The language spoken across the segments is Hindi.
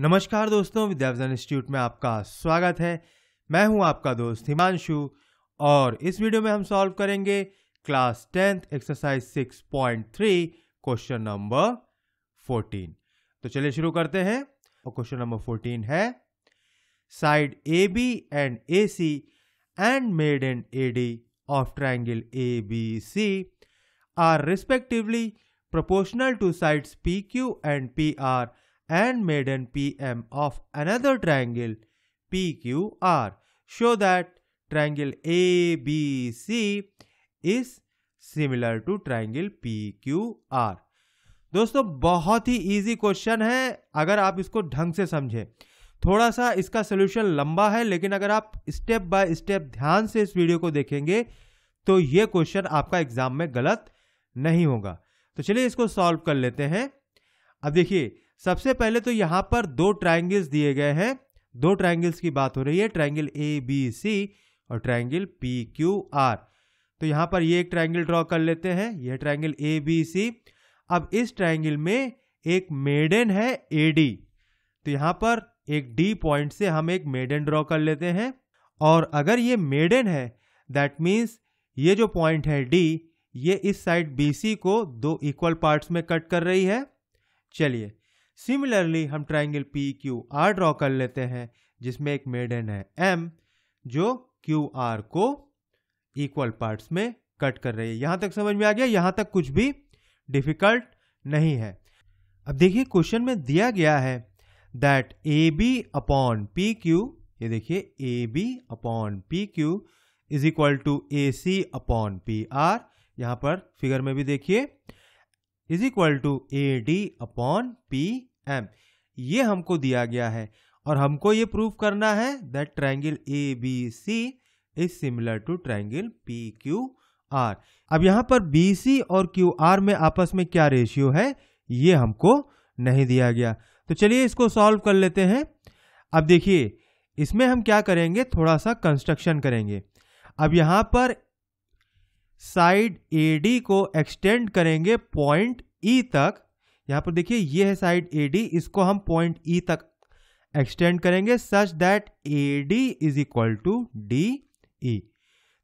नमस्कार दोस्तों विद्यावजन इंस्टीट्यूट में आपका स्वागत है मैं हूं आपका दोस्त हिमांशु और इस वीडियो में हम सॉल्व करेंगे class tenth exercise 6.3 question number 14 तो चलिए शुरू करते हैं और क्वेश्चन नंबर 14 है side A B and A C and made and A D of triangle A B C are respectively to sides P Q and P R and maiden PM of another triangle PQR. Show that triangle ABC is similar to triangle P Q R दोस्तों बहुत ही इजी क्वेश्चन है अगर आप इसको ढंग से समझें थोड़ा सा इसका सोल्यूशन लंबा है लेकिन अगर आप स्टेप बाय स्टेप ध्यान से इस वीडियो को देखेंगे तो ये क्वेश्चन आपका एग्जाम में गलत नहीं होगा तो चलिए इसको सॉल्व कर लेते हैं अब देखिए सबसे पहले तो यहाँ पर दो ट्राइंगल्स दिए गए हैं दो ट्राइंगल्स की बात हो रही है ट्राइंगल ए बी सी और ट्राइंगल पी क्यू आर तो यहाँ पर ये एक ट्राइंगल ड्रॉ कर लेते हैं यह ट्राइंगल ए बी सी अब इस ट्राइंगल में एक मेडन है ए डी तो यहाँ पर एक डी पॉइंट से हम एक मेडन ड्रॉ कर लेते हैं और अगर ये मेडन है दैट मीन्स ये जो पॉइंट है डी ये इस साइड बी सी को दो इक्वल पार्ट्स में कट कर रही है चलिए सिमिलरली हम triangle P Q R draw कर लेते हैं जिसमें एक मेडन है एम जो क्यू आर को इक्वल पार्ट्स में कट कर रही है यहाँ तक समझ में आ गया यहाँ तक कुछ भी डिफिकल्ट नहीं है अब देखिए क्वेश्चन में दिया गया है that A B upon P Q ये देखिए A B upon P Q is equal to A C upon P R यहाँ पर फिगर में भी देखिए is equal to A D upon P M ये हमको दिया गया है और हमको ये प्रूव करना है that triangle A B C is similar to triangle P Q R अब यहाँ पर बी सी और क्यू आर में आपस में क्या रेशियो है ये हमको नहीं दिया गया तो चलिए इसको सॉल्व कर लेते हैं अब देखिए इसमें हम क्या करेंगे थोड़ा सा कंस्ट्रक्शन करेंगे अब यहाँ पर साइड ए डी को एक्सटेंड करेंगे पॉइंट ई e तक यहाँ पर देखिए ये है साइड ए डी इसको हम पॉइंट ई e तक एक्सटेंड करेंगे such that A D is equal to D E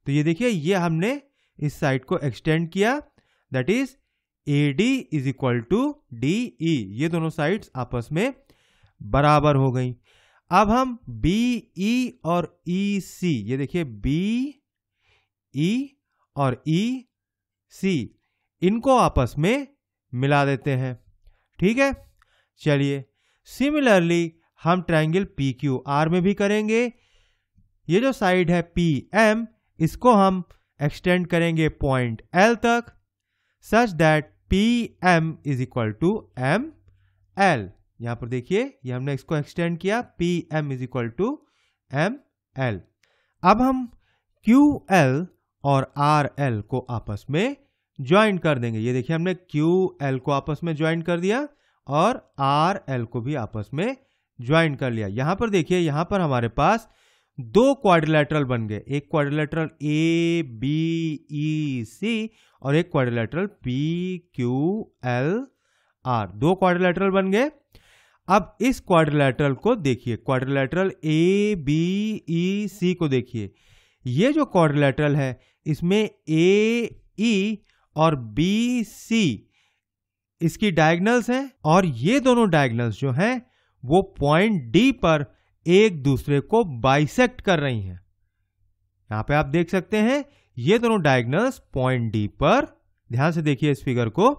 तो ये देखिए ये हमने इस साइड को एक्सटेंड किया that is A D is equal to D E ये दोनों साइड्स आपस में बराबर हो गई अब हम बी ई e और ई e, सी ये देखिए बी ई e और ई सी इनको आपस में मिला देते हैं ठीक है चलिए सिमिलरली हम ट्राइंगल पी क्यू आर में भी करेंगे ये जो साइड है पी एम इसको हम एक्सटेंड करेंगे पॉइंट एल तक such that P M is equal to M L यहां पर देखिए ये हमने इसको एक्सटेंड किया P M is equal to M L अब हम क्यू एल और आर एल को आपस में ज्वाइन कर देंगे ये देखिए हमने क्यू एल को आपस में ज्वाइन कर दिया और आर एल को भी आपस में ज्वाइन कर लिया यहां पर देखिए यहां पर हमारे पास दो क्वाड्रिलेटरल बन गए एक quadrilateral A B E C और एक quadrilateral P Q L R दो क्वाड्रिलेटरल बन गए अब इस क्वाड्रिलेटरल को देखिए क्वाड्रिलेटरल ए बी ई सी को देखिए ये जो क्वाड्रिलेटरल है इसमें ए ई e और बी सी इसकी डायगनल्स हैं और ये दोनों डायगनल्स जो हैं वो पॉइंट डी पर एक दूसरे को बाइसेक्ट कर रही हैं यहां पे आप देख सकते हैं ये दोनों डायगनल्स पॉइंट डी पर ध्यान से देखिए इस फिगर को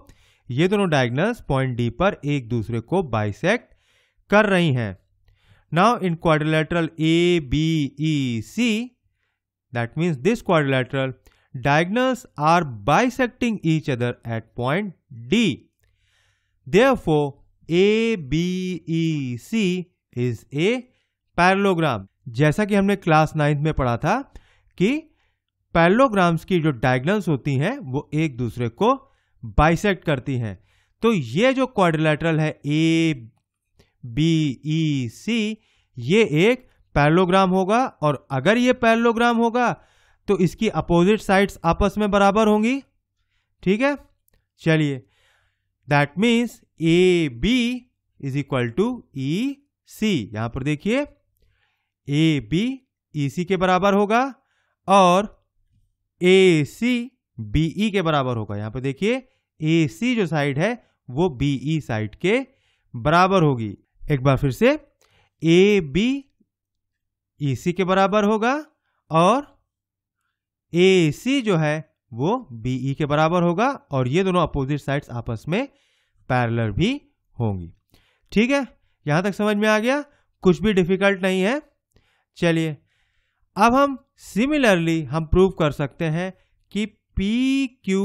ये दोनों डायगनल्स पॉइंट डी पर एक दूसरे को बाइसेक्ट कर रही हैं now in quadrilateral A B E C That means this quadrilateral diagonals are bisecting each other at point D. Therefore, a b e c is a parallelogram jaisa ki humne class 9th mein padha tha ki parallelograms ki jo diagonals hoti hain wo ek dusre ko bisect karti hain to ye jo quadrilateral hai a b e c ye ek parallelogram होगा और अगर ये पैरलोग्राम होगा तो इसकी अपोजिट साइड्स आपस में बराबर होंगी ठीक है चलिए that means A B is equal to E C यहां पर देखिए ए बी ई सी के बराबर होगा और ए सी बी ई के बराबर होगा यहां पर देखिए ए सी जो साइड है वो बी ई e साइड के बराबर होगी एक बार फिर से ए बी ए सी के बराबर होगा और ए सी जो है वो बी ई e के बराबर होगा और ये दोनों अपोजिट साइड्स आपस में पैरलर भी होंगी ठीक है यहां तक समझ में आ गया कुछ भी डिफिकल्ट नहीं है चलिए अब हम सिमिलरली हम प्रूव कर सकते हैं कि पी क्यू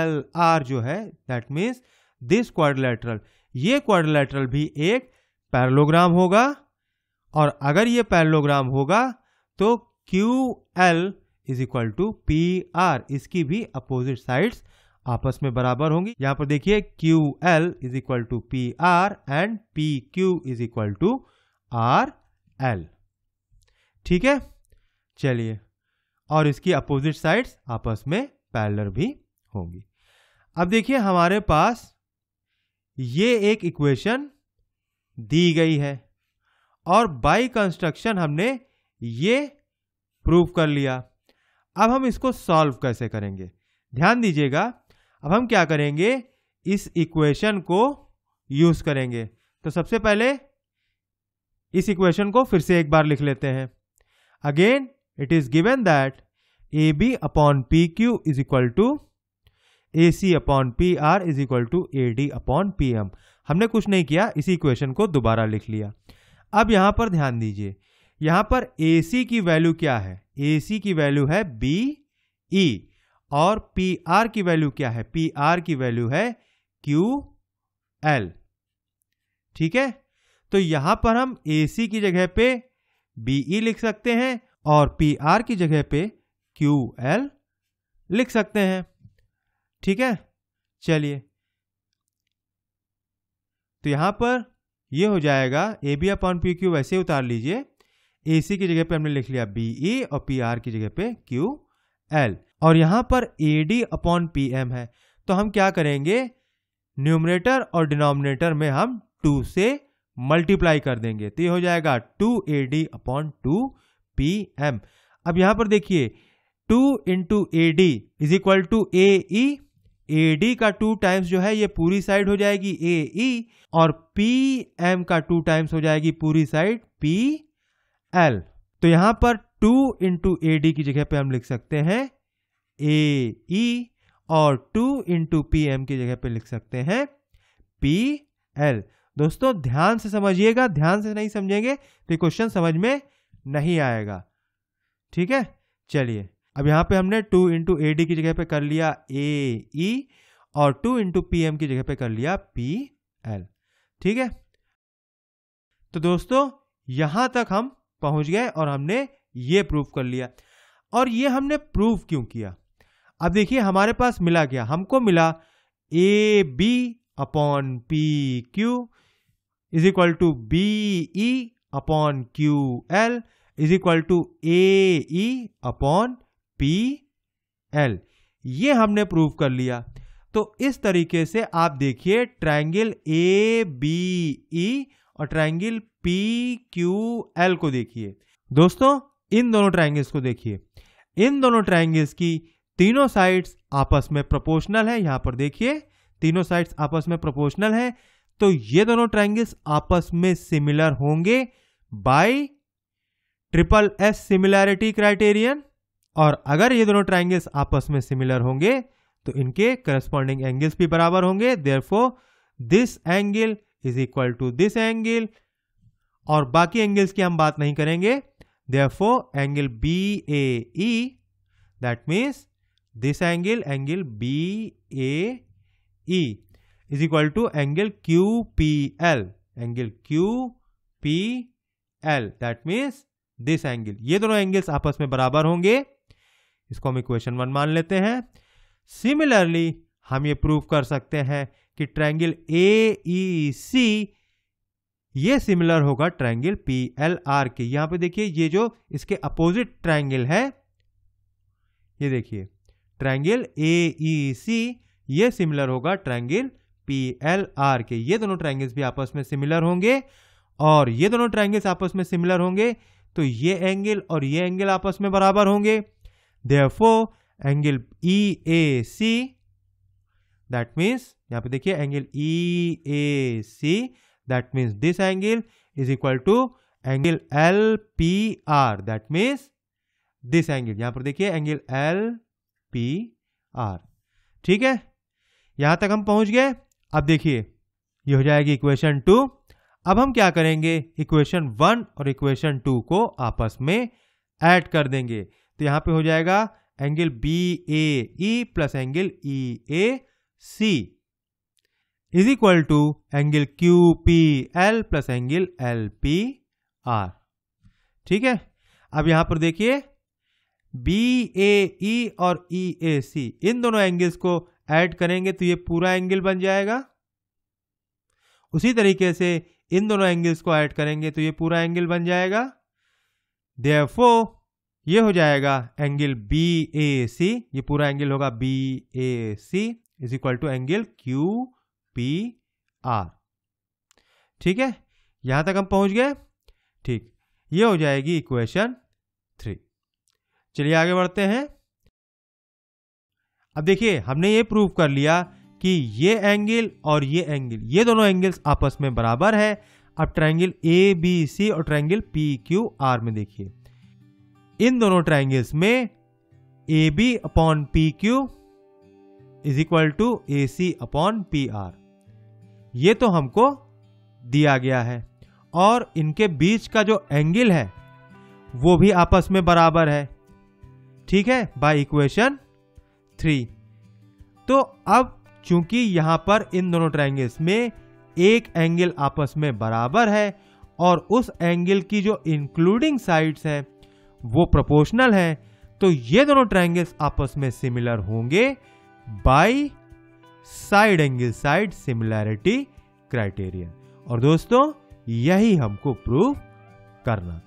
एल आर जो है दैट मीन्स दिस क्वाड्रिलेटरल ये क्वाड्रिलेटरल भी एक पैरलोग्राम होगा और अगर ये पैरलोग्राम होगा तो Q L is equal to P R इसकी भी अपोजिट साइड्स आपस में बराबर होंगी यहां पर देखिए Q L is equal to P R and P Q is equal to R L ठीक है चलिए और इसकी अपोजिट साइड्स आपस में पैलर भी होंगी अब देखिए हमारे पास ये एक इक्वेशन दी गई है और बाई कंस्ट्रक्शन हमने ये प्रूव कर लिया अब हम इसको सॉल्व कैसे करेंगे ध्यान दीजिएगा अब हम क्या करेंगे इस इक्वेशन को यूज़ करेंगे तो सबसे पहले इस इक्वेशन को फिर से एक बार लिख लेते हैं again it is given that A B upon P Q is equal to A C upon P R is equal to A D upon P M हमने कुछ नहीं किया इसी इक्वेशन को दोबारा लिख लिया अब यहां पर ध्यान दीजिए यहां पर ए सी की वैल्यू क्या है ए सी की वैल्यू है बी ई e और पी आर की वैल्यू क्या है पी आर की वैल्यू है क्यू एल ठीक है तो यहां पर हम ए सी की जगह पे बी ई e लिख सकते हैं और पी आर की जगह पे क्यू एल लिख सकते हैं ठीक है चलिए तो यहां पर ये हो जाएगा A B upon P Q वैसे उतार लीजिए ए सी की जगह पे हमने लिख लिया बी ई e और पी आर की जगह पे क्यू एल और यहाँ पर A D upon P M है तो हम क्या करेंगे न्यूमरेटर और डिनोमिनेटर में हम टू से मल्टीप्लाई कर देंगे तो ये हो जाएगा two A D upon two P M अब यहाँ पर देखिए two into A D is equal to A E A D का टू टाइम्स जो है ये पूरी साइड हो जाएगी ए ई e, और पी एम का टू टाइम्स हो जाएगी पूरी साइड पी एल तो यहां पर टू इंटू ए डी की जगह पे हम लिख सकते हैं ए ई e और टू इंटू पी एम की जगह पे लिख सकते हैं पी एल दोस्तों ध्यान से समझिएगा ध्यान से नहीं समझेंगे तो क्वेश्चन समझ में नहीं आएगा ठीक है चलिए अब यहां पे हमने टू इंटू ए डी की जगह पे कर लिया ए ई e और टू इंटू पी एम की जगह पे कर लिया पी एल ठीक है तो दोस्तों यहां तक हम पहुंच गए और हमने ये प्रूफ कर लिया और ये हमने प्रूफ क्यों किया अब देखिए हमारे पास मिला क्या हमको मिला A B upon P Q is equal to B E upon Q L is equal to A upon P L ये हमने प्रूफ कर लिया तो इस तरीके से आप देखिए ट्राइंगल ए बी ई और ट्राइंगल पी क्यू एल को देखिए दोस्तों इन दोनों ट्राइंगल्स को देखिए इन दोनों ट्राइंगल्स की तीनों साइड्स आपस में प्रोपोर्शनल है यहां पर देखिए तीनों साइड्स आपस में प्रोपोर्शनल है तो ये दोनों ट्राइंगल्स आपस में सिमिलर होंगे by triple S similarity criterion और अगर ये दोनों ट्राइंगल्स आपस में सिमिलर होंगे तो इनके करस्पॉन्डिंग एंगल्स भी बराबर होंगे therefore this angle is equal to this angle और बाकी एंगल्स की हम बात नहीं करेंगे therefore angle B A E that means this angle angle B A E is equal to angle Q P L angle Q P L that means this angle ये दोनों एंगल्स आपस में बराबर होंगे इसको हम इक्वेशन वन मान लेते हैं सिमिलरली हम ये प्रूव कर सकते हैं कि ट्रैंगल ए ई सी ये सिमिलर होगा ट्रैंगल पी एल आर के यहां पे देखिए ये जो इसके अपोजिट ट्रैंगल है ये देखिए ट्रैंगल ए ई सी ये सिमिलर होगा ट्रैंगल पी एल आर के ये दोनों ट्रैंगल्स भी आपस में सिमिलर होंगे और ये दोनों ट्रैंगल्स आपस में सिमिलर होंगे तो ये एंगल और ये एंगल आपस में बराबर होंगे therefore angle E A C that means यहाँ पे देखिए angle E A C that means this angle is equal to angle L P R that means this angle यहाँ पर देखिए एंगल एल पी आर ठीक है यहाँ तक हम पहुँच गए अब देखिए ये हो जाएगी इक्वेशन टू अब हम क्या करेंगे इक्वेशन वन और इक्वेशन टू को आपस में ऐड कर देंगे तो यहाँ पे हो जाएगा angle B A E plus angle E A C is equal to angle Q P L plus angle L P R ठीक है अब यहां पर देखिए बी ए ई और ई ए सी इन दोनों एंगल्स को ऐड करेंगे तो ये पूरा एंगल बन जाएगा उसी तरीके से इन दोनों एंगल्स को ऐड करेंगे तो ये पूरा एंगल बन जाएगा देयरफॉर ये हो जाएगा एंगल बी ए सी ये पूरा एंगल होगा B A C is equal to angle Q P R ठीक है यहां तक हम पहुंच गए ठीक ये हो जाएगी इक्वेशन थ्री चलिए आगे बढ़ते हैं अब देखिए हमने ये प्रूव कर लिया कि ये एंगल और ये एंगल ये दोनों एंगल्स आपस में बराबर है अब ट्रायंगल ए बी सी और ट्रायंगल पी क्यू आर में देखिए इन दोनों ट्राइंगल्स में A B upon P Q is equal to A C upon P R ये तो हमको दिया गया है और इनके बीच का जो एंगल है वो भी आपस में बराबर है ठीक है बाय इक्वेशन थ्री तो अब चूंकि यहां पर इन दोनों ट्राइंगल्स में एक एंगल आपस में बराबर है और उस एंगल की जो इंक्लूडिंग साइड्स हैं वो प्रोपोर्शनल है तो ये दोनों ट्राइंगल्स आपस में सिमिलर होंगे by side angle side similarity criterion और दोस्तों यही हमको प्रूव करना